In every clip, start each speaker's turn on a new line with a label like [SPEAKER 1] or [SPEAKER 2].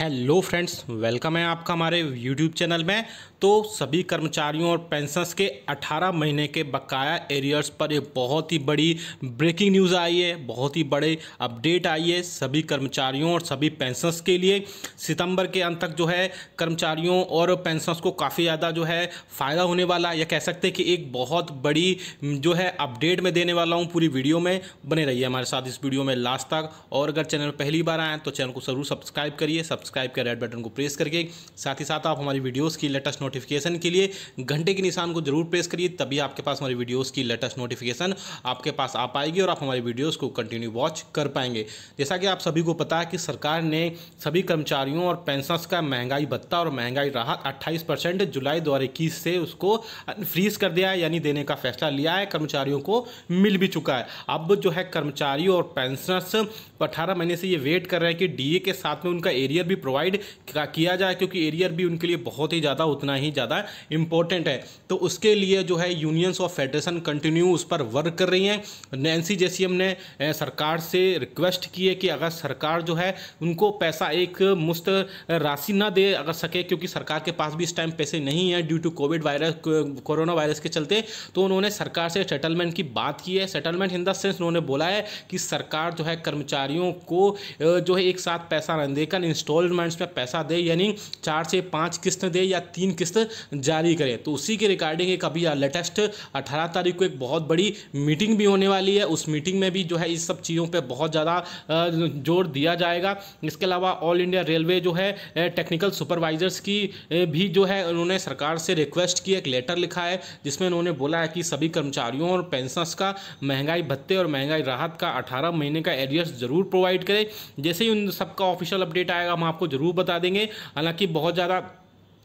[SPEAKER 1] hello friends welcome है आपका हमारे यूट्यूब चैनल में तो सभी कर्मचारियों और पेंशनर्स के 18 महीने के बकाया एरियर्स पर एक बहुत ही बड़ी ब्रेकिंग न्यूज़ आई है बहुत ही बड़े अपडेट आई है सभी कर्मचारियों और सभी पेंशनर्स के लिए सितंबर के अंत तक जो है कर्मचारियों और पेंशनर्स को काफ़ी ज़्यादा जो है फ़ायदा होने वाला है या कह सकते हैं कि एक बहुत बड़ी जो है अपडेट में देने वाला हूँ पूरी वीडियो में बने रही हमारे साथ इस वीडियो में लास्ट तक और अगर चैनल पहली बार आएँ तो चैनल को ज़रूर सब्सक्राइब करिए सब्सक्राइब कर रेड बटन को प्रेस करके साथ ही साथ आप हमारी वीडियोज़ की लेटेस्ट नोटिफिकेशन के लिए घंटे के निशान को जरूर प्रेस करिए तभी आपके पास हमारी वीडियोज़ की लेटेस्ट नोटिफिकेशन आपके पास आ पाएगी और आप हमारी वीडियोज़ को कंटिन्यू वॉच कर पाएंगे जैसा कि आप सभी को पता है कि सरकार ने सभी कर्मचारियों और पेंशनर्स का महंगाई भत्ता और महंगाई राहत अट्ठाईस परसेंट जुलाई दो से उसको फ्रीज कर दिया है यानी देने का फैसला लिया है कर्मचारियों को मिल भी चुका है अब जो है कर्मचारियों और पेंशनर्स अठारह महीने से ये वेट कर रहे हैं कि डीए के साथ में उनका एरियर भी प्रोवाइड किया जाए क्योंकि एरियर भी उनके लिए बहुत ही ज़्यादा उतना ही ज़्यादा इंपॉर्टेंट है तो उसके लिए जो है यूनियंस ऑफ फेडरेशन कंटिन्यू उस पर वर्क कर रही हैं नैन्सी जेसीएम ने सरकार से रिक्वेस्ट की है कि अगर सरकार जो है उनको पैसा एक मुफ्त राशि ना दे अगर सके क्योंकि सरकार के पास भी इस टाइम पैसे नहीं है due to COVID virus corona virus के चलते तो उन्होंने सरकार से सेटलमेंट की बात की है सेटलमेंट इन द सेंस उन्होंने बोला है कि सरकार जो है कर्मचारियों को जो है एक साथ पैसा देकर इंस्टॉलमेंट्स में पैसा दे यानी चार से पाँच किस्त दे या तीन किस्त किस्त जारी करें तो उसी के रिकॉर्डिंग एक अभी लेटेस्ट अठारह तारीख को एक बहुत बड़ी मीटिंग भी होने वाली है उस मीटिंग में भी जो है इस सब चीज़ों पर बहुत ज़्यादा जोर दिया जाएगा इसके अलावा ऑल इंडिया रेलवे जो है टेक्निकल सुपरवाइजर्स की भी जो है उन्होंने सरकार से रिक्वेस्ट की एक लेटर लिखा है जिसमें उन्होंने बोला है कि सभी कर्मचारियों और पेंशनर्स का महंगाई भत्ते और महंगाई राहत का अठारह महीने का एरियस जरूर प्रोवाइड करें जैसे ही उन सबका ऑफिशियल अपडेट आएगा हम आपको ज़रूर बता देंगे हालांकि बहुत ज़्यादा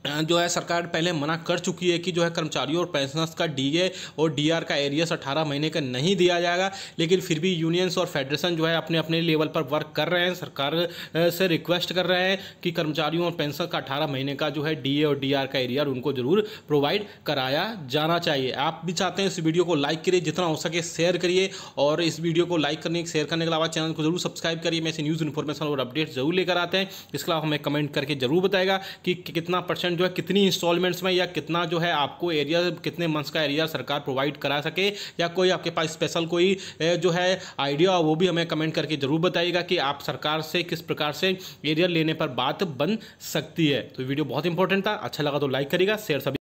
[SPEAKER 1] जो है सरकार पहले मना कर चुकी है कि जो है कर्मचारियों और पेंशनर्स का डीए और डीआर का एरियस 18 महीने का नहीं दिया जाएगा लेकिन फिर भी यूनियंस और फेडरेशन जो है अपने अपने लेवल पर वर्क कर रहे हैं सरकार से रिक्वेस्ट कर रहे हैं कि कर्मचारियों और पेंशन का 18 महीने का जो है डीए और डीआर का एरियर उनको जरूर प्रोवाइड कराया जाना चाहिए आप भी चाहते हैं इस वीडियो को लाइक करिए जितना हो सके शेयर करिए और इस वीडियो को लाइक करने शेयर करने के अलावा चैनल को जरूर सब्सक्राइब करिए मैं ऐसी न्यूज़ इन्फॉर्मेशन और अपडेट जरूर लेकर आते हैं इसके अलावा हमें कमेंट करके जरूर बताएगा कि कितना परसेंट तकरीबन जो है कितनी इंस्टॉलमेंट्स में या कितना जो है आपको एरिया कितने मंथ्स का एरिया सरकार प्रोवाइड करा सके या कोई आपके पास स्पेशल कोई जो है आइडिया वो भी हमें कमेंट करके ज़रूर बताइएगा कि आप सरकार से किस प्रकार से एरिया लेने पर बात बन सकती है तो वीडियो बहुत इंपॉर्टेंट था अच्छा लगा तो लाइक करिएगा शेयर सभी